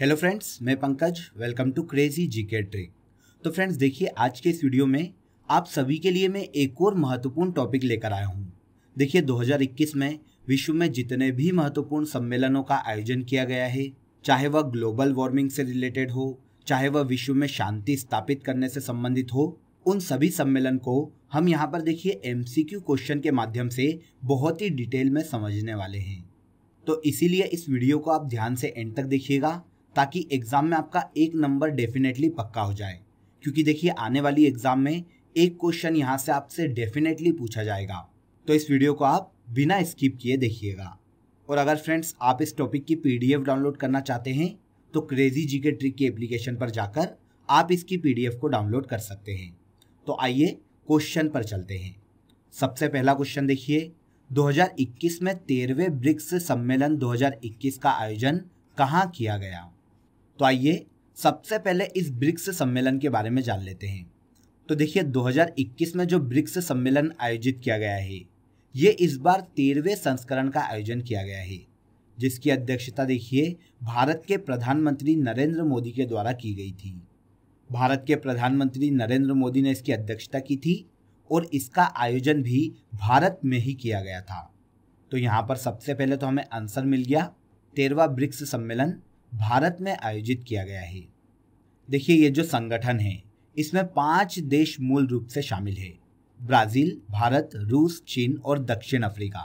hello friends मैं Pankaj welcome to crazy GK trick तो friends देखिए आज के इस वीडियो में आप सभी के लिए मैं एक और महत्वपूर्ण टॉपिक लेकर आया हूँ देखिए 2021 में विश्व में जितने भी महत्वपूर्ण सम्मेलनों का आयोजन किया गया है चाहे वह ग्लोबल वार्मिंग से रिलेटेड हो चाहे वह विश्व में शांति स्थापित करने से संबंधित हो उन सभी सम्मेलन को हम यहाँ पर देखिए एम क्वेश्चन के माध्यम से बहुत ही डिटेल में समझने वाले हैं तो इसीलिए इस वीडियो को आप ध्यान से एंड तक देखिएगा ताकि एग्ज़ाम में आपका एक नंबर डेफिनेटली पक्का हो जाए क्योंकि देखिए आने वाली एग्ज़ाम में एक क्वेश्चन यहाँ से आपसे डेफिनेटली पूछा जाएगा तो इस वीडियो को आप बिना स्किप किए देखिएगा और अगर फ्रेंड्स आप इस टॉपिक की पी डाउनलोड करना चाहते हैं तो क्रेजी जी के ट्रिक की एप्लीकेशन पर जाकर आप इसकी पी को डाउनलोड कर सकते हैं तो आइए क्वेश्चन पर चलते हैं सबसे पहला क्वेश्चन देखिए 2021 में तेरहवें ब्रिक्स सम्मेलन 2021 का आयोजन कहाँ किया गया तो आइए सबसे पहले इस ब्रिक्स सम्मेलन के बारे में जान लेते हैं तो देखिए 2021 में जो ब्रिक्स सम्मेलन आयोजित किया गया है ये इस बार तेरहवें संस्करण का आयोजन किया गया है जिसकी अध्यक्षता देखिए भारत के प्रधानमंत्री नरेंद्र मोदी के द्वारा की गई थी भारत के प्रधानमंत्री नरेंद्र मोदी ने इसकी अध्यक्षता की थी और इसका आयोजन भी भारत में ही किया गया था तो यहाँ पर सबसे पहले तो हमें आंसर मिल गया तेरवा ब्रिक्स सम्मेलन भारत में आयोजित किया गया है देखिए ये जो संगठन है इसमें पांच देश मूल रूप से शामिल है ब्राज़ील भारत रूस चीन और दक्षिण अफ्रीका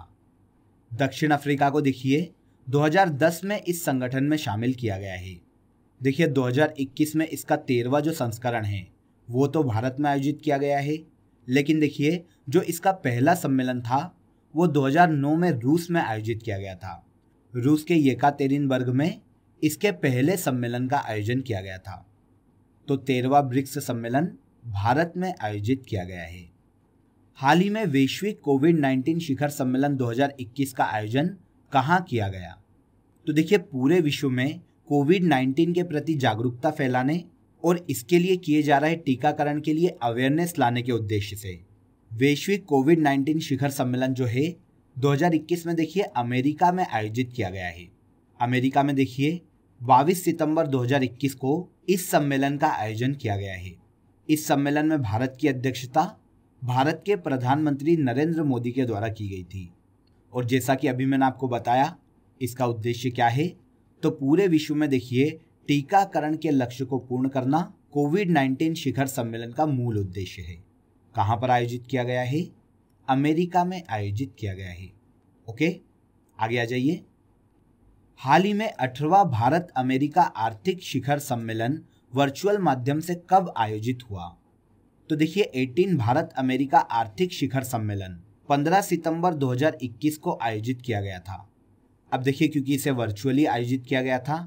दक्षिण अफ्रीका को देखिए 2010 में इस संगठन में शामिल किया गया है देखिए 2021 में इसका तेरवा जो संस्करण है वो तो भारत में आयोजित किया गया है लेकिन देखिए जो इसका पहला सम्मेलन था वो 2009 में रूस में आयोजित किया गया था रूस के येकातेरिनबर्ग में इसके पहले सम्मेलन का आयोजन किया गया था तो तेरवा ब्रिक्स सम्मेलन भारत में आयोजित किया गया है हाल ही में वैश्विक कोविड 19 शिखर सम्मेलन 2021 का आयोजन कहाँ किया गया तो देखिए पूरे विश्व में कोविड 19 के प्रति जागरूकता फैलाने और इसके लिए किए जा रहे टीकाकरण के लिए अवेयरनेस लाने के उद्देश्य से वैश्विक कोविड 19 शिखर सम्मेलन जो है 2021 में देखिए अमेरिका में आयोजित किया गया है अमेरिका में देखिए 22 सितंबर 2021 को इस सम्मेलन का आयोजन किया गया है इस सम्मेलन में भारत की अध्यक्षता भारत के प्रधानमंत्री नरेंद्र मोदी के द्वारा की गई थी और जैसा कि अभी मैंने आपको बताया इसका उद्देश्य क्या है तो पूरे विश्व में देखिए टीकाकरण के लक्ष्य को पूर्ण करना कोविड 19 शिखर सम्मेलन का मूल उद्देश्य है कहाँ पर आयोजित किया गया है अमेरिका में आयोजित किया गया है ओके आगे आ जाइए हाल ही में अठारवा भारत अमेरिका आर्थिक शिखर सम्मेलन वर्चुअल माध्यम से कब आयोजित हुआ तो देखिए 18 भारत अमेरिका आर्थिक शिखर सम्मेलन 15 सितंबर 2021 को आयोजित किया गया था अब देखिए क्योंकि इसे वर्चुअली आयोजित किया गया था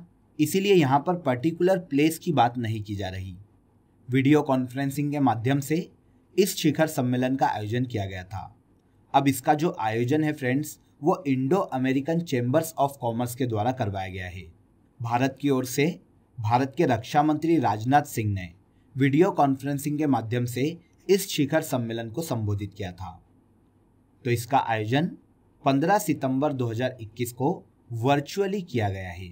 इसीलिए यहाँ पर पर्टिकुलर प्लेस की बात नहीं की जा रही वीडियो कॉन्फ्रेंसिंग के माध्यम से इस शिखर सम्मेलन का आयोजन किया गया था अब इसका जो आयोजन है फ्रेंड्स वो Indo American chambers of commerce के द्वारा करवाया गया है भारत की ओर से भारत के रक्षा मंत्री राजनाथ सिंह ने वीडियो कॉन्फ्रेंसिंग के माध्यम से इस शिखर सम्मेलन को संबोधित किया था तो इसका आयोजन 15 सितंबर 2021 को वर्चुअली किया गया है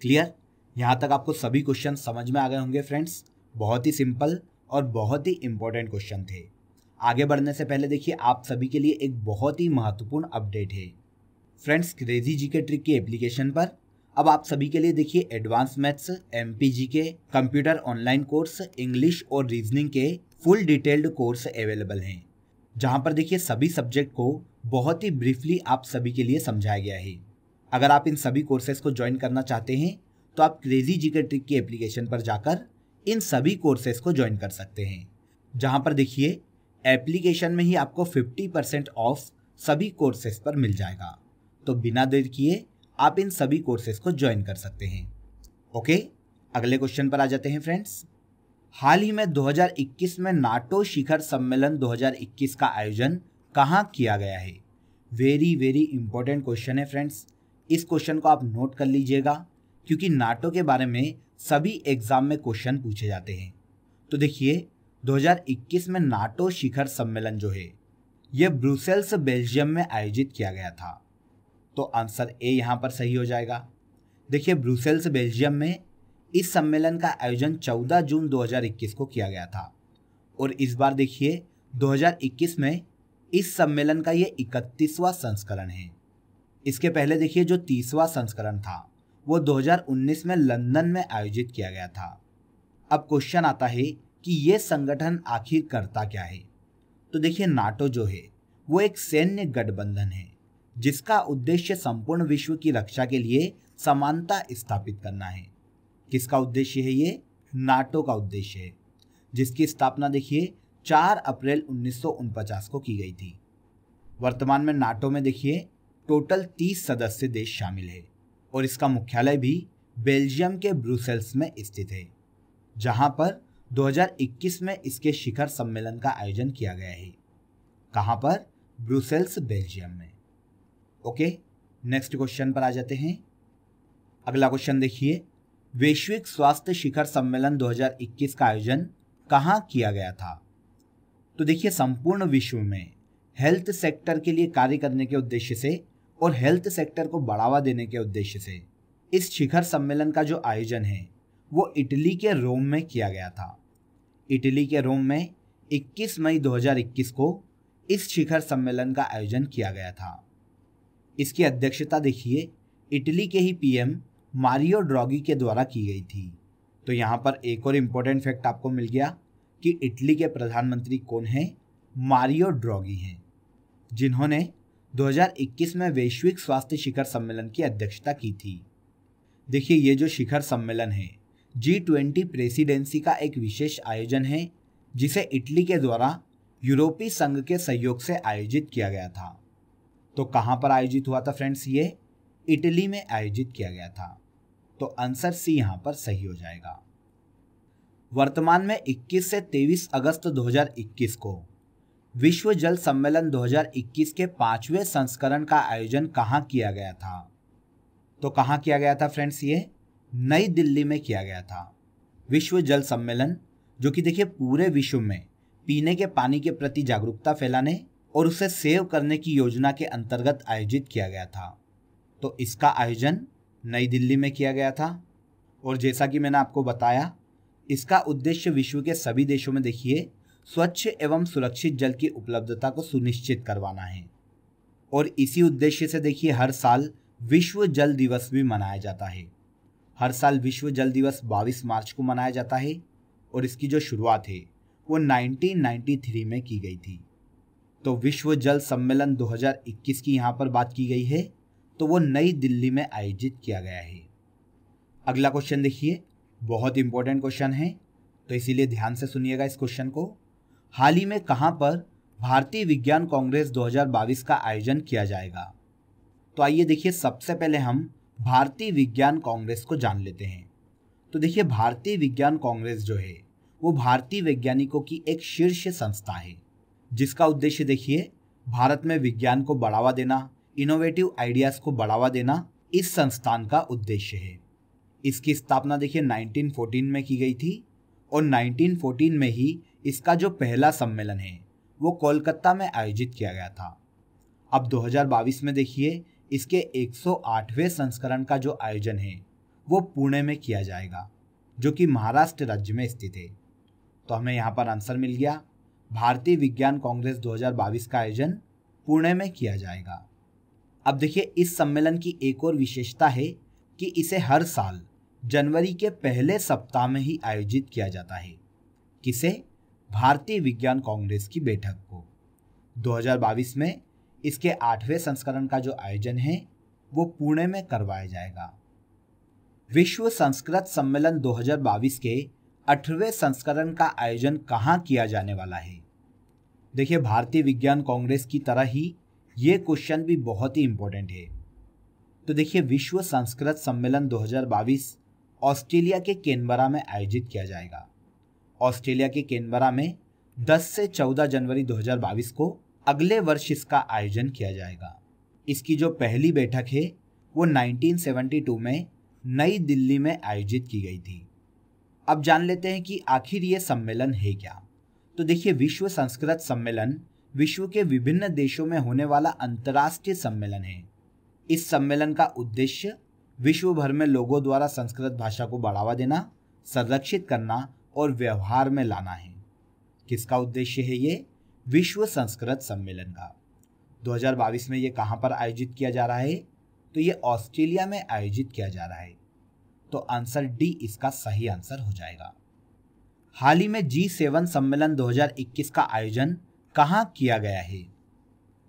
क्लियर यहाँ तक आपको सभी क्वेश्चन समझ में आ गए होंगे फ्रेंड्स बहुत ही सिंपल और बहुत ही इंपॉर्टेंट क्वेश्चन थे आगे बढ़ने से पहले देखिए आप सभी के लिए एक बहुत ही महत्वपूर्ण अपडेट है फ्रेंड्स क्रेजी जी के ट्रिक की एप्लीकेशन पर अब आप सभी के लिए देखिए एडवांस मैथ्स एम के कंप्यूटर ऑनलाइन कोर्स इंग्लिश और रीजनिंग के फुल डिटेल्ड कोर्स अवेलेबल हैं जहां पर देखिए सभी सब्जेक्ट को बहुत ही ब्रीफली आप सभी के लिए समझाया गया है अगर आप इन सभी कोर्सेज को ज्वाइन करना चाहते हैं तो आप क्रेजी जी के ट्रिक की एप्लीकेशन पर जाकर इन सभी कोर्सेज को ज्वाइन कर सकते हैं जहां पर देखिए एप्लीकेशन में ही आपको 50 परसेंट ऑफ सभी कोर्सेज पर मिल जाएगा तो बिना देर किए आप इन सभी कोर्सेज को ज्वाइन कर सकते हैं ओके अगले क्वेश्चन पर आ जाते हैं फ्रेंड्स हाल ही में 2021 में नाटो शिखर सम्मेलन 2021 का आयोजन कहाँ किया गया है वेरी वेरी इंपॉर्टेंट क्वेश्चन है फ्रेंड्स इस क्वेश्चन को आप नोट कर लीजिएगा क्योंकि नाटो के बारे में सभी एग्जाम में क्वेश्चन पूछे जाते हैं तो देखिए 2021 में नाटो शिखर सम्मेलन जो है ये ब्रुसेल्स बेल्जियम में आयोजित किया गया था तो आंसर ए यहाँ पर सही हो जाएगा देखिए ब्रुसेल्स बेल्जियम में इस सम्मेलन का आयोजन 14 जून 2021 को किया गया था और इस बार देखिए 2021 में इस सम्मेलन का ये इकतीसवां संस्करण है इसके पहले देखिए जो तीसवा संस्करण था वो 2019 में लंदन में आयोजित किया गया था अब क्वेश्चन आता है कि ये संगठन आखिर करता क्या है तो देखिए नाटो जो है वो एक सैन्य गठबंधन है जिसका उद्देश्य संपूर्ण विश्व की रक्षा के लिए समानता स्थापित करना है किसका उद्देश्य है ये नाटो का उद्देश्य है जिसकी स्थापना देखिए 4 अप्रैल उन्नीस को की गई थी वर्तमान में नाटो में देखिए टोटल 30 सदस्य देश शामिल है और इसका मुख्यालय भी बेल्जियम के ब्रुसेल्स में स्थित है जहां पर 2021 में इसके शिखर सम्मेलन का आयोजन किया गया है कहाँ पर ब्रुसेल्स बेल्जियम में ओके नेक्स्ट क्वेश्चन पर आ जाते हैं अगला क्वेश्चन देखिए वैश्विक स्वास्थ्य शिखर सम्मेलन 2021 का आयोजन कहाँ किया गया था तो देखिए संपूर्ण विश्व में हेल्थ सेक्टर के लिए कार्य करने के उद्देश्य से और हेल्थ सेक्टर को बढ़ावा देने के उद्देश्य से इस शिखर सम्मेलन का जो आयोजन है वो इटली के रोम में किया गया था इटली के रोम में 21 मई 2021 को इस शिखर सम्मेलन का आयोजन किया गया था इसकी अध्यक्षता देखिए इटली के ही पीएम मारियो ड्रॉगी के द्वारा की गई थी तो यहाँ पर एक और इम्पोर्टेंट फैक्ट आपको मिल गया कि इटली के प्रधानमंत्री कौन हैं मारियो ड्रॉगी हैं जिन्होंने 2021 में वैश्विक स्वास्थ्य शिखर सम्मेलन की अध्यक्षता की थी देखिए ये जो शिखर सम्मेलन है जी ट्वेंटी प्रेसिडेंसी का एक विशेष आयोजन है जिसे इटली के द्वारा यूरोपीय संघ के सहयोग से आयोजित किया गया था तो कहाँ पर आयोजित हुआ था फ्रेंड्स ये इटली में आयोजित किया गया था तो आंसर सी यहाँ पर सही हो जाएगा वर्तमान में 21 से 23 अगस्त 2021 को विश्व जल सम्मेलन 2021 के पांचवें संस्करण का आयोजन कहाँ किया गया था तो कहाँ किया गया था फ्रेंड्स ये नई दिल्ली में किया गया था विश्व जल सम्मेलन जो कि देखिए पूरे विश्व में पीने के पानी के प्रति जागरूकता फैलाने और उसे सेव करने की योजना के अंतर्गत आयोजित किया गया था तो इसका आयोजन नई दिल्ली में किया गया था और जैसा कि मैंने आपको बताया इसका उद्देश्य विश्व के सभी देशों में देखिए स्वच्छ एवं सुरक्षित जल की उपलब्धता को सुनिश्चित करवाना है और इसी उद्देश्य से देखिए हर साल विश्व जल दिवस भी मनाया जाता है हर साल विश्व जल दिवस 22 मार्च को मनाया जाता है और इसकी जो शुरुआत है वो 1993 में की गई थी तो विश्व जल सम्मेलन 2021 की यहाँ पर बात की गई है तो वो नई दिल्ली में आयोजित किया गया है अगला क्वेश्चन देखिए बहुत इंपॉर्टेंट क्वेश्चन है तो इसीलिए ध्यान से सुनिएगा इस क्वेश्चन को हाल ही में कहाँ पर भारतीय विज्ञान कांग्रेस 2022 का आयोजन किया जाएगा तो आइए देखिए सबसे पहले हम भारतीय विज्ञान कांग्रेस को जान लेते हैं तो देखिए भारतीय विज्ञान कांग्रेस जो है वो भारतीय वैज्ञानिकों की एक शीर्ष संस्था है जिसका उद्देश्य देखिए भारत में विज्ञान को बढ़ावा देना इनोवेटिव आइडियाज़ को बढ़ावा देना इस संस्थान का उद्देश्य है इसकी स्थापना देखिए 1914 में की गई थी और 1914 में ही इसका जो पहला सम्मेलन है वो कोलकाता में आयोजित किया गया था अब 2022 में देखिए इसके 108वें संस्करण का जो आयोजन है वो पुणे में किया जाएगा जो कि महाराष्ट्र राज्य में स्थित है तो हमें यहाँ पर आंसर मिल गया भारतीय विज्ञान कांग्रेस 2022 का आयोजन पुणे में किया जाएगा अब देखिए इस सम्मेलन की एक और विशेषता है कि इसे हर साल जनवरी के पहले सप्ताह में ही आयोजित किया जाता है किसे भारतीय विज्ञान कांग्रेस की बैठक को 2022 में इसके आठवें संस्करण का जो आयोजन है वो पुणे में करवाया जाएगा विश्व संस्कृत सम्मेलन 2022 के अठवें संस्करण का आयोजन कहाँ किया जाने वाला है देखिए भारतीय विज्ञान कांग्रेस की तरह ही ये क्वेश्चन भी बहुत ही इम्पोर्टेंट है तो देखिए विश्व संस्कृत सम्मेलन 2022 ऑस्ट्रेलिया के केनबरा में आयोजित किया जाएगा ऑस्ट्रेलिया के केनबरा में 10 से 14 जनवरी 2022 को अगले वर्ष इसका आयोजन किया जाएगा इसकी जो पहली बैठक है वो 1972 में नई दिल्ली में आयोजित की गई थी अब जान लेते हैं कि आखिर ये सम्मेलन है क्या तो देखिए विश्व संस्कृत सम्मेलन विश्व के विभिन्न देशों में होने वाला अंतर्राष्ट्रीय सम्मेलन है इस सम्मेलन का उद्देश्य विश्व भर में लोगों द्वारा संस्कृत भाषा को बढ़ावा देना संरक्षित करना और व्यवहार में लाना है किसका उद्देश्य है ये विश्व संस्कृत सम्मेलन का 2022 में ये कहाँ पर आयोजित किया जा रहा है तो ये ऑस्ट्रेलिया में आयोजित किया जा रहा है तो आंसर डी इसका सही आंसर हो जाएगा हाल ही में जी सेवन सम्मेलन 2021 का आयोजन कहाँ किया गया है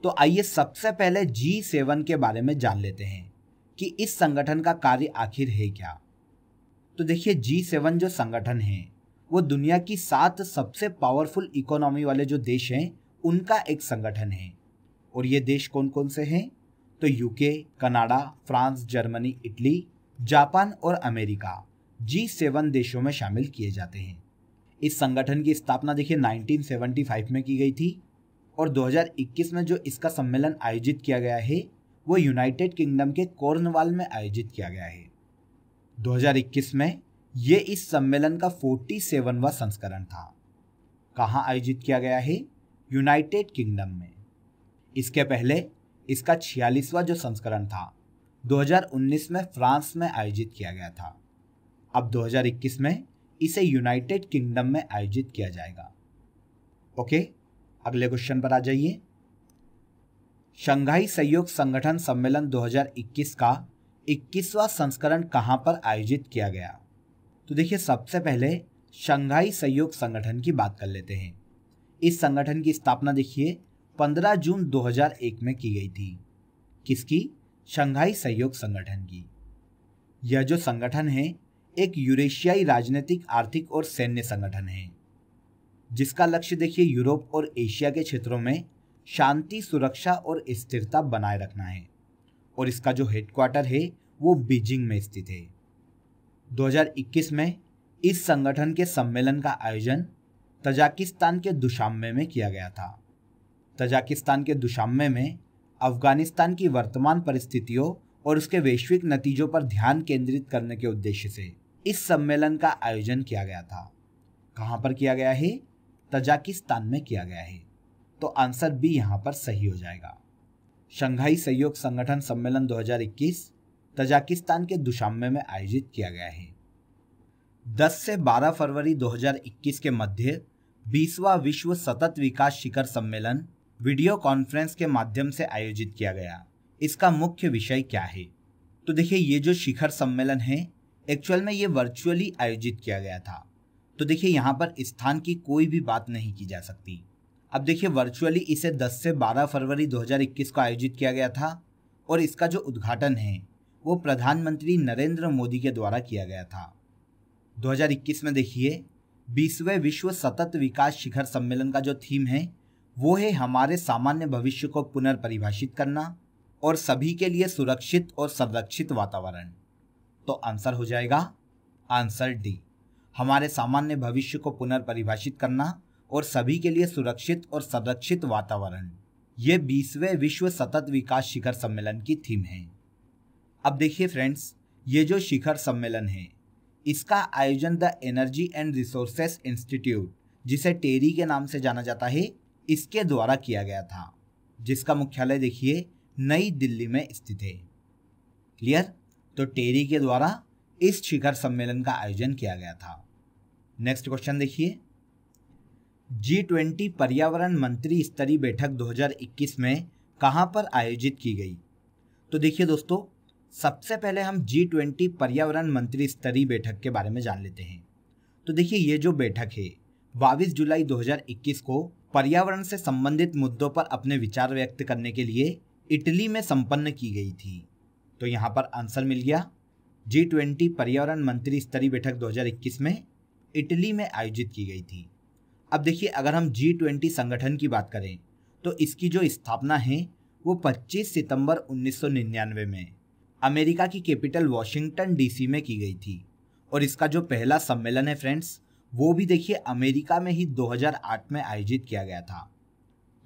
तो आइए सबसे पहले जी सेवन के बारे में जान लेते हैं कि इस संगठन का कार्य आखिर है क्या तो देखिए जी सेवन जो संगठन है वो दुनिया की सात सबसे पावरफुल इकोनॉमी वाले जो देश हैं उनका एक संगठन है और ये देश कौन कौन से हैं तो UK Canada France Germany Italy Japan और अमेरिका जी सेवन देशों में शामिल किए जाते हैं इस संगठन की स्थापना देखिए 1975 में की गई थी और 2021 में जो इसका सम्मेलन आयोजित किया गया है वो यूनाइटेड किंगडम के कॉर्नवाल में आयोजित किया गया है 2021 में ये इस सम्मेलन का फोर्टी सेवनवा संस्करण था कहाँ आयोजित किया गया है यूनाइटेड किंगडम में इसके पहले इसका छियालीसवा जो संस्करण था 2019 में फ्रांस में आयोजित किया गया था अब 2021 में इसे यूनाइटेड किंगडम में आयोजित किया जाएगा ओके अगले क्वेश्चन पर आ जाइए शंघाई सहयोग संगठन सम्मेलन 2021 का 21वां संस्करण कहां पर आयोजित किया गया तो देखिए सबसे पहले शंघाई सहयोग संगठन की बात कर लेते हैं इस संगठन की स्थापना देखिए 15 जून 2001 में की गई थी किसकी शंघाई सहयोग संगठन की यह जो संगठन है एक यूरेशियाई राजनीतिक आर्थिक और सैन्य संगठन है जिसका लक्ष्य देखिए यूरोप और एशिया के क्षेत्रों में शांति सुरक्षा और स्थिरता बनाए रखना है और इसका जो हेडक्वार्टर है वो बीजिंग में स्थित है 2021 में इस संगठन के सम्मेलन का आयोजन तजाकिस्तान के दुशाम्बे में किया गया था तजाकिस्तान के दुशाम्बे में अफगानिस्तान की वर्तमान परिस्थितियों और उसके वैश्विक नतीजों पर ध्यान केंद्रित करने के उद्देश्य से इस सम्मेलन का आयोजन किया गया था कहाँ पर किया गया है तजाकिस्तान में किया गया है तो आंसर भी यहाँ पर सही हो जाएगा शंघाई सहयोग संगठन सम्मेलन 2021 तजाकिस्तान के दुशाम्बे में आयोजित किया गया है 10 से 12 फरवरी 2021 के मध्य बीसवा विश्व सतत विकास शिखर सम्मेलन वीडियो कॉन्फ्रेंस के माध्यम से आयोजित किया गया इसका मुख्य विषय क्या है तो देखिए ये जो शिखर सम्मेलन है एक्चुअल में ये वर्चुअली आयोजित किया गया था तो देखिए यहाँ पर स्थान की कोई भी बात नहीं की जा सकती अब देखिए वर्चुअली इसे 10 से 12 फरवरी 2021 को आयोजित किया गया था और इसका जो उद्घाटन है वो प्रधानमंत्री नरेंद्र मोदी के द्वारा किया गया था 2021 में देखिए बीसवें विश्व सतत विकास शिखर सम्मेलन का जो थीम है वो है हमारे सामान्य भविष्य को पुनर्परिभाषित करना और सभी के लिए सुरक्षित और संरक्षित वातावरण तो आंसर हो जाएगा आंसर डी हमारे सामान्य भविष्य को पुनर्परिभाषित करना और सभी के लिए सुरक्षित और संरक्षित वातावरण ये बीसवें विश्व सतत विकास शिखर सम्मेलन की थीम है अब देखिए फ्रेंड्स ये जो शिखर सम्मेलन है इसका आयोजन the energy and resources institute जिसे टेरी के नाम से जाना जाता है इसके द्वारा किया गया था जिसका मुख्यालय देखिए नई दिल्ली में स्थित है क्लियर तो टेरी के द्वारा इस शिखर सम्मेलन का आयोजन किया गया था नेक्स्ट क्वेश्चन देखिए जी ट्वेंटी पर्यावरण मंत्री स्तरीय बैठक 2021 में कहाँ पर आयोजित की गई तो देखिए दोस्तों सबसे पहले हम जी ट्वेंटी पर्यावरण मंत्री स्तरीय बैठक के बारे में जान लेते हैं तो देखिए ये जो बैठक है बाईस जुलाई 2021 को पर्यावरण से संबंधित मुद्दों पर अपने विचार व्यक्त करने के लिए इटली में संपन्न की गई थी तो यहाँ पर आंसर मिल गया जी ट्वेंटी पर्यावरण मंत्री स्तरीय बैठक 2021 में इटली में आयोजित की गई थी अब देखिए अगर हम जी ट्वेंटी संगठन की बात करें तो इसकी जो स्थापना है वो 25 सितंबर 1999 में अमेरिका की कैपिटल वॉशिंगटन डीसी में की गई थी और इसका जो पहला सम्मेलन है फ्रेंड्स वो भी देखिए अमेरिका में ही 2008 में आयोजित किया गया था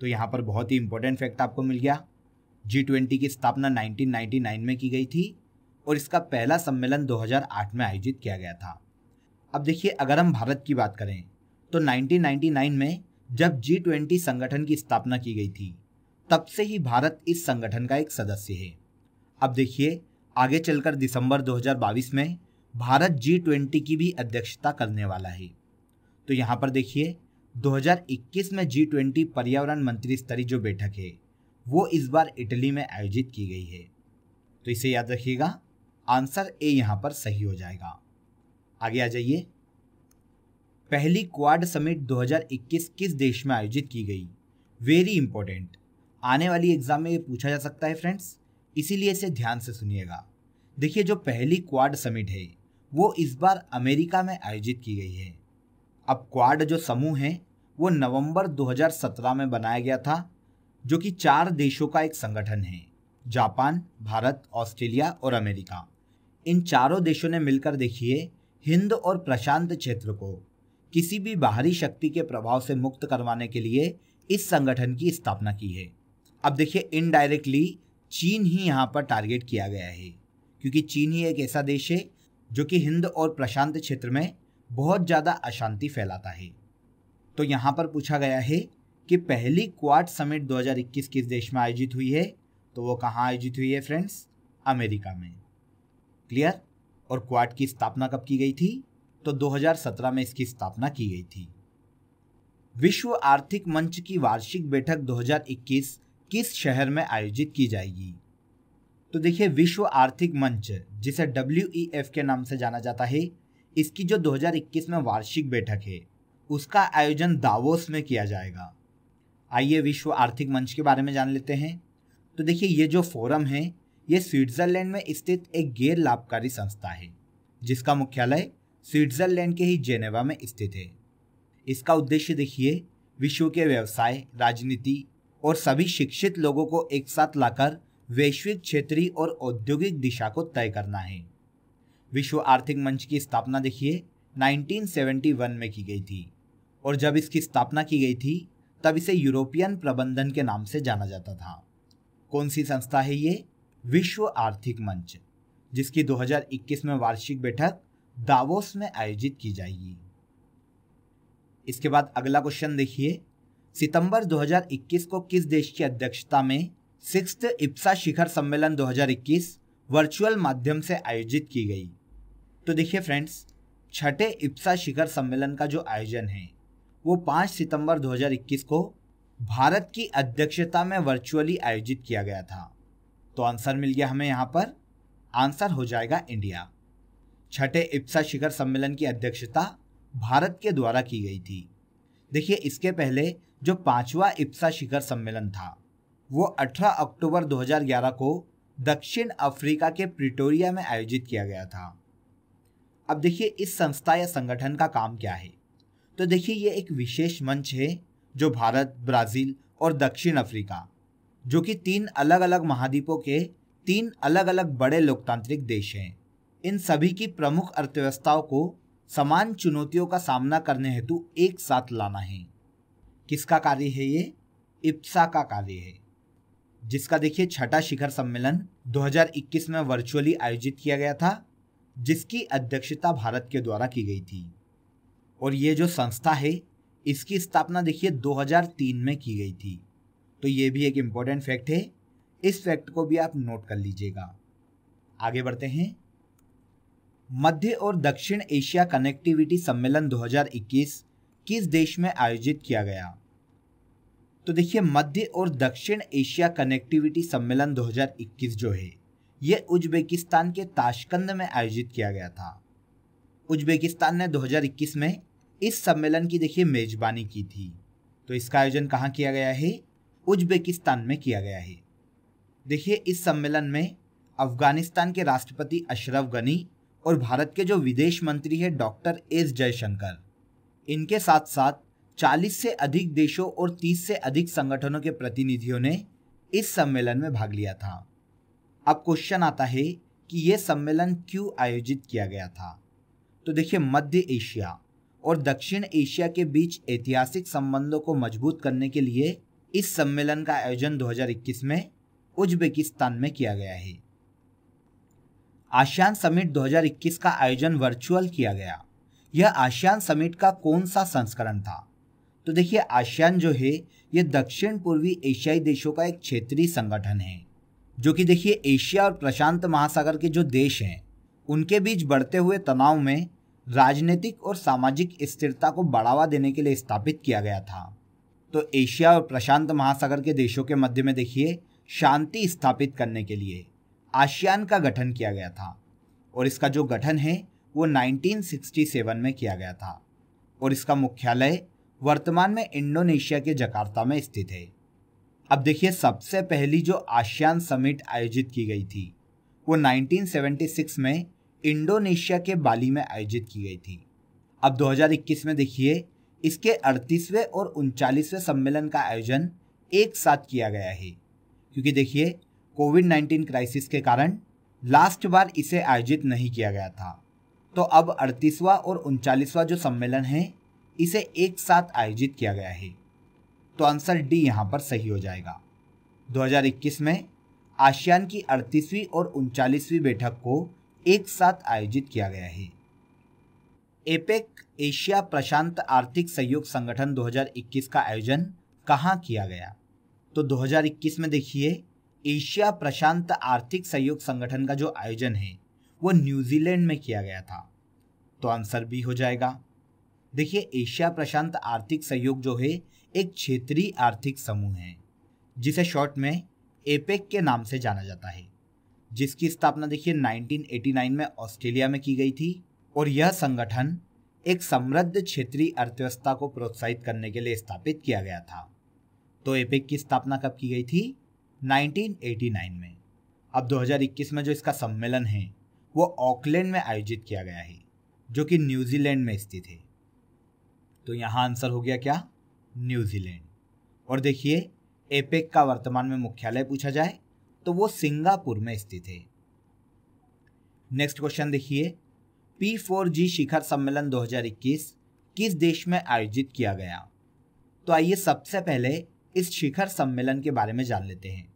तो यहाँ पर बहुत ही इंपॉर्टेंट फैक्ट आपको मिल गया जी ट्वेंटी की स्थापना 1999 में की गई थी और इसका पहला सम्मेलन 2008 में आयोजित किया गया था अब देखिए अगर हम भारत की बात करें तो 1999 में जब जी ट्वेंटी संगठन की स्थापना की गई थी तब से ही भारत इस संगठन का एक सदस्य है अब देखिए आगे चलकर दिसंबर 2022 में भारत जी ट्वेंटी की भी अध्यक्षता करने वाला है तो यहाँ पर देखिए 2021 में जी ट्वेंटी पर्यावरण मंत्री स्तरीय जो बैठक है वो इस बार इटली में आयोजित की गई है तो इसे याद रखिएगा आंसर ए यहाँ पर सही हो जाएगा आगे आ जाइए पहली क्वाड समिट 2021 किस देश में आयोजित की गई वेरी इंपॉर्टेंट आने वाली एग्जाम में ये पूछा जा सकता है फ्रेंड्स इसीलिए इसे ध्यान से सुनिएगा देखिए जो पहली क्वाड समिट है वो इस बार अमेरिका में आयोजित की गई है अब क्वाड जो समूह है वो नवंबर 2017 में बनाया गया था जो कि चार देशों का एक संगठन है जापान भारत ऑस्ट्रेलिया और अमेरिका इन चारों देशों ने मिलकर देखिए हिंद और प्रशांत क्षेत्र को किसी भी बाहरी शक्ति के प्रभाव से मुक्त करवाने के लिए इस संगठन की स्थापना की है अब देखिए इनडायरेक्टली चीन ही यहाँ पर टारगेट किया गया है क्योंकि चीन ही एक ऐसा देश है जो कि हिंद और प्रशांत क्षेत्र में बहुत ज़्यादा अशांति फैलाता है तो यहाँ पर पूछा गया है कि पहली क्वाड समिट 2021 किस देश में आयोजित हुई है तो वो कहाँ आयोजित हुई है फ्रेंड्स अमेरिका में क्लियर और क्वाड की स्थापना कब की गई थी तो 2017 में इसकी स्थापना की गई थी विश्व आर्थिक मंच की वार्षिक बैठक 2021 किस शहर में आयोजित की जाएगी तो देखिए विश्व आर्थिक मंच जिसे डब्ल्यू e के नाम से जाना जाता है इसकी जो 2021 में वार्षिक बैठक है उसका आयोजन दावोस में किया जाएगा आइए विश्व आर्थिक मंच के बारे में जान लेते हैं तो देखिए ये जो फोरम है ये स्विट्जरलैंड में स्थित एक गैर लाभकारी संस्था है जिसका मुख्यालय स्विट्जरलैंड के ही जेनेवा में स्थित है इसका उद्देश्य देखिए विश्व के व्यवसाय राजनीति और सभी शिक्षित लोगों को एक साथ लाकर वैश्विक क्षेत्रीय और औद्योगिक दिशा को तय करना है विश्व आर्थिक मंच की स्थापना देखिए 1971 में की गई थी और जब इसकी स्थापना की गई थी तब इसे यूरोपियन प्रबंधन के नाम से जाना जाता था कौन सी संस्था है ये विश्व आर्थिक मंच जिसकी 2021 में वार्षिक बैठक दावोस में आयोजित की जाएगी इसके बाद अगला क्वेश्चन देखिए सितंबर 2021 को किस देश की अध्यक्षता में सिक्स इप्सा शिखर सम्मेलन 2021 वर्चुअल माध्यम से आयोजित की गई तो देखिए फ्रेंड्स छठे इप्सा शिखर सम्मेलन का जो आयोजन है वो 5 सितंबर 2021 को भारत की अध्यक्षता में वर्चुअली आयोजित किया गया था तो आंसर मिल गया हमें यहाँ पर आंसर हो जाएगा इंडिया छठे इप्सा शिखर सम्मेलन की अध्यक्षता भारत के द्वारा की गई थी देखिए इसके पहले जो पांचवा इप्सा शिखर सम्मेलन था वो 18 अक्टूबर 2011 को दक्षिण अफ्रीका के प्रिटोरिया में आयोजित किया गया था अब देखिए इस संस्था या संगठन का काम क्या है तो देखिए ये एक विशेष मंच है जो भारत ब्राज़ील और दक्षिण अफ्रीका जो कि तीन अलग अलग महाद्वीपों के तीन अलग अलग बड़े लोकतांत्रिक देश हैं इन सभी की प्रमुख अर्थव्यवस्थाओं को समान चुनौतियों का सामना करने हेतु एक साथ लाना है किसका कार्य है ये इप्सा का कार्य है जिसका देखिए छठा शिखर सम्मेलन 2021 में वर्चुअली आयोजित किया गया था जिसकी अध्यक्षता भारत के द्वारा की गई थी और ये जो संस्था है इसकी स्थापना देखिए 2003 में की गई थी तो ये भी एक इम्पॉर्टेंट फैक्ट है इस फैक्ट को भी आप नोट कर लीजिएगा आगे बढ़ते हैं मध्य और दक्षिण एशिया कनेक्टिविटी सम्मेलन 2021 किस देश में आयोजित किया गया तो देखिए मध्य और दक्षिण एशिया कनेक्टिविटी सम्मेलन 2021 जो है यह उज्बेकिस्तान के ताशकंद में आयोजित किया गया था उज्बेकिस्तान ने 2021 में इस सम्मेलन की देखिए मेजबानी की थी तो इसका आयोजन कहाँ किया गया है उज्बेकिस्तान में किया गया है देखिए इस सम्मेलन में अफगानिस्तान के राष्ट्रपति अशरफ गनी और भारत के जो विदेश मंत्री है डॉक्टर एस जयशंकर इनके साथ साथ 40 से अधिक देशों और 30 से अधिक संगठनों के प्रतिनिधियों ने इस सम्मेलन में भाग लिया था अब क्वेश्चन आता है कि यह सम्मेलन क्यों आयोजित किया गया था तो देखिए मध्य एशिया और दक्षिण एशिया के बीच ऐतिहासिक संबंधों को मजबूत करने के लिए इस सम्मेलन का आयोजन 2021 में उज्बेकिस्तान में किया गया है आशियान समिट 2021 का आयोजन वर्चुअल किया गया यह आसियान समिट का कौन सा संस्करण था तो देखिए आसियान जो है यह दक्षिण पूर्वी एशियाई देशों का एक क्षेत्रीय संगठन है जो कि देखिए एशिया और प्रशांत महासागर के जो देश हैं उनके बीच बढ़ते हुए तनाव में राजनीतिक और सामाजिक स्थिरता को बढ़ावा देने के लिए स्थापित किया गया था तो एशिया और प्रशांत महासागर के देशों के मध्य में देखिए शांति स्थापित करने के लिए आसियान का गठन किया गया था और इसका जो गठन है वो 1967 में किया गया था और इसका मुख्यालय वर्तमान में इंडोनेशिया के जकार्ता में स्थित है अब देखिए सबसे पहली जो आशियान समिट आयोजित की गई थी वो 1976 में इंडोनेशिया के बाली में आयोजित की गई थी अब 2021 में देखिए इसके 38वें और उनचालीसवें सम्मेलन का आयोजन एक साथ किया गया है क्योंकि देखिए कोविड 19 क्राइसिस के कारण लास्ट बार इसे आयोजित नहीं किया गया था तो अब अड़तीसवा और उनचालीसवा जो सम्मेलन है इसे एक साथ आयोजित किया गया है तो आंसर डी यहाँ पर सही हो जाएगा 2021 में आशियान की अड़तीसवीं और उनचालीसवीं बैठक को एक साथ आयोजित किया गया है एपेक एशिया प्रशांत आर्थिक सहयोग संगठन 2021 का आयोजन कहाँ किया गया तो 2021 में देखिए एशिया प्रशांत आर्थिक सहयोग संगठन का जो आयोजन है वो न्यूजीलैंड में किया गया था तो आंसर भी हो जाएगा देखिए एशिया प्रशांत आर्थिक सहयोग जो है एक क्षेत्रीय आर्थिक समूह है जिसे शॉर्ट में एपेक के नाम से जाना जाता है जिसकी स्थापना देखिए 1989 में ऑस्ट्रेलिया में की गई थी और यह संगठन एक समृद्ध क्षेत्रीय अर्थव्यवस्था को प्रोत्साहित करने के लिए स्थापित किया गया था तो एपेक की स्थापना कब की गई थी 1989 में अब 2021 में जो इसका सम्मेलन है वो ऑकलैंड में आयोजित किया गया है जो कि न्यूजीलैंड में स्थित है तो यहाँ आंसर हो गया क्या न्यूजीलैंड और देखिए एपेक का वर्तमान में मुख्यालय पूछा जाए तो वो सिंगापुर में स्थित है नेक्स्ट क्वेश्चन देखिए पी फोर जी शिखर सम्मेलन 2021 किस देश में आयोजित किया गया तो आइए सबसे पहले इस शिखर सम्मेलन के बारे में जान लेते हैं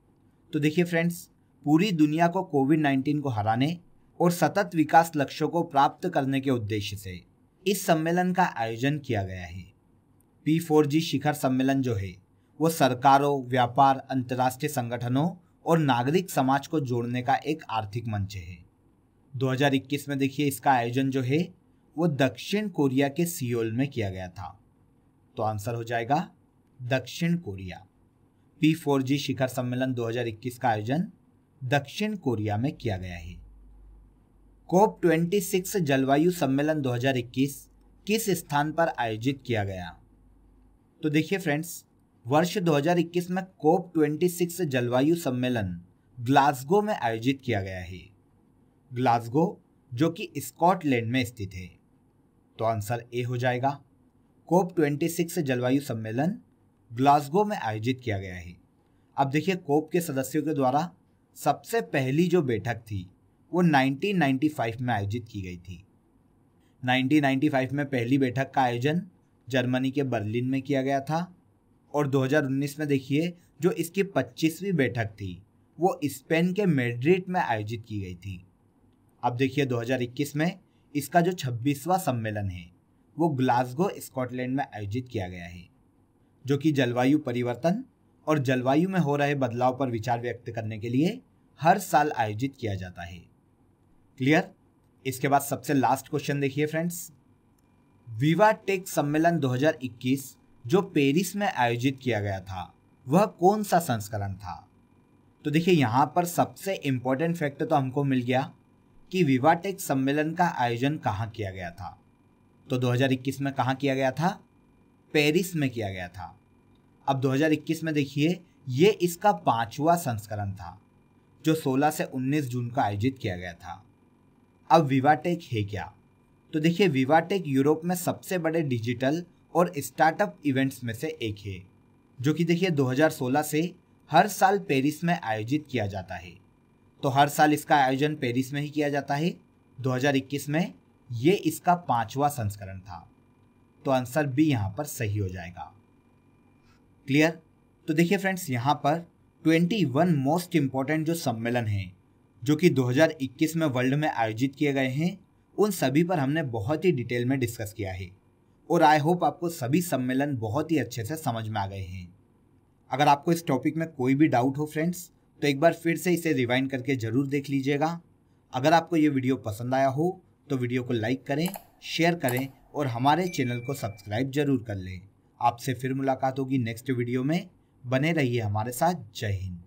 तो देखिए फ्रेंड्स पूरी दुनिया को कोविड 19 को हराने और सतत विकास लक्ष्यों को प्राप्त करने के उद्देश्य से इस सम्मेलन का आयोजन किया गया है पी फोर जी शिखर सम्मेलन जो है वो सरकारों व्यापार अंतर्राष्ट्रीय संगठनों और नागरिक समाज को जोड़ने का एक आर्थिक मंच है 2021 में देखिए इसका आयोजन जो है वो दक्षिण कोरिया के सियोल में किया गया था तो आंसर हो जाएगा दक्षिण कोरिया पी फोर जी शिखर सम्मेलन 2021 का आयोजन दक्षिण कोरिया में किया गया है कोप 26 जलवायु सम्मेलन 2021 किस स्थान पर आयोजित किया गया तो देखिए फ्रेंड्स वर्ष 2021 में कोप 26 जलवायु सम्मेलन ग्लासगो में आयोजित किया गया है ग्लासगो जो कि स्कॉटलैंड में स्थित है तो आंसर ए हो जाएगा कोप 26 जलवायु सम्मेलन ग्लासगो में आयोजित किया गया है अब देखिए कोप के सदस्यों के द्वारा सबसे पहली जो बैठक थी वो 1995 में आयोजित की गई थी 1995 में पहली बैठक का आयोजन जर्मनी के बर्लिन में किया गया था और 2019 में देखिए जो इसकी 25वीं बैठक थी वो स्पेन के मेड्रिड में आयोजित की गई थी अब देखिए 2021 में इसका जो 26वां सम्मेलन है वो ग्लासगो स्कॉटलैंड में आयोजित किया गया है जो कि जलवायु परिवर्तन और जलवायु में हो रहे बदलाव पर विचार व्यक्त करने के लिए हर साल आयोजित किया जाता है क्लियर इसके बाद सबसे लास्ट क्वेश्चन देखिए फ्रेंड्स विवा टेक सम्मेलन 2021 जो पेरिस में आयोजित किया गया था वह कौन सा संस्करण था तो देखिए यहाँ पर सबसे इम्पोर्टेंट फैक्ट तो हमको मिल गया कि विवा टेक सम्मेलन का आयोजन कहाँ किया गया था तो 2021 में कहाँ किया गया था पेरिस में किया गया था अब 2021 में देखिए ये इसका पांचवा संस्करण था जो 16 से 19 जून को आयोजित किया गया था अब विवाटेक है क्या तो देखिए विवाटेक यूरोप में सबसे बड़े डिजिटल और स्टार्टअप इवेंट्स में से एक है जो कि देखिए 2016 से हर साल पेरिस में आयोजित किया जाता है तो हर साल इसका आयोजन पेरिस में ही किया जाता है 2021 में ये इसका पांचवा संस्करण था तो आंसर बी यहाँ पर सही हो जाएगा क्लियर तो देखिए फ्रेंड्स यहाँ पर 21 मोस्ट इम्पॉर्टेंट जो सम्मेलन हैं जो कि 2021 में वर्ल्ड में आयोजित किए गए हैं उन सभी पर हमने बहुत ही डिटेल में डिस्कस किया है और आई होप आपको सभी सम्मेलन बहुत ही अच्छे से समझ में आ गए हैं अगर आपको इस टॉपिक में कोई भी डाउट हो फ्रेंड्स तो एक बार फिर से इसे रिवाइंड करके ज़रूर देख लीजिएगा अगर आपको ये वीडियो पसंद आया हो तो वीडियो को लाइक करें शेयर करें और हमारे चैनल को सब्सक्राइब जरूर कर लें आपसे फिर मुलाकात होगी नेक्स्ट वीडियो में बने रहिए हमारे साथ जय हिंद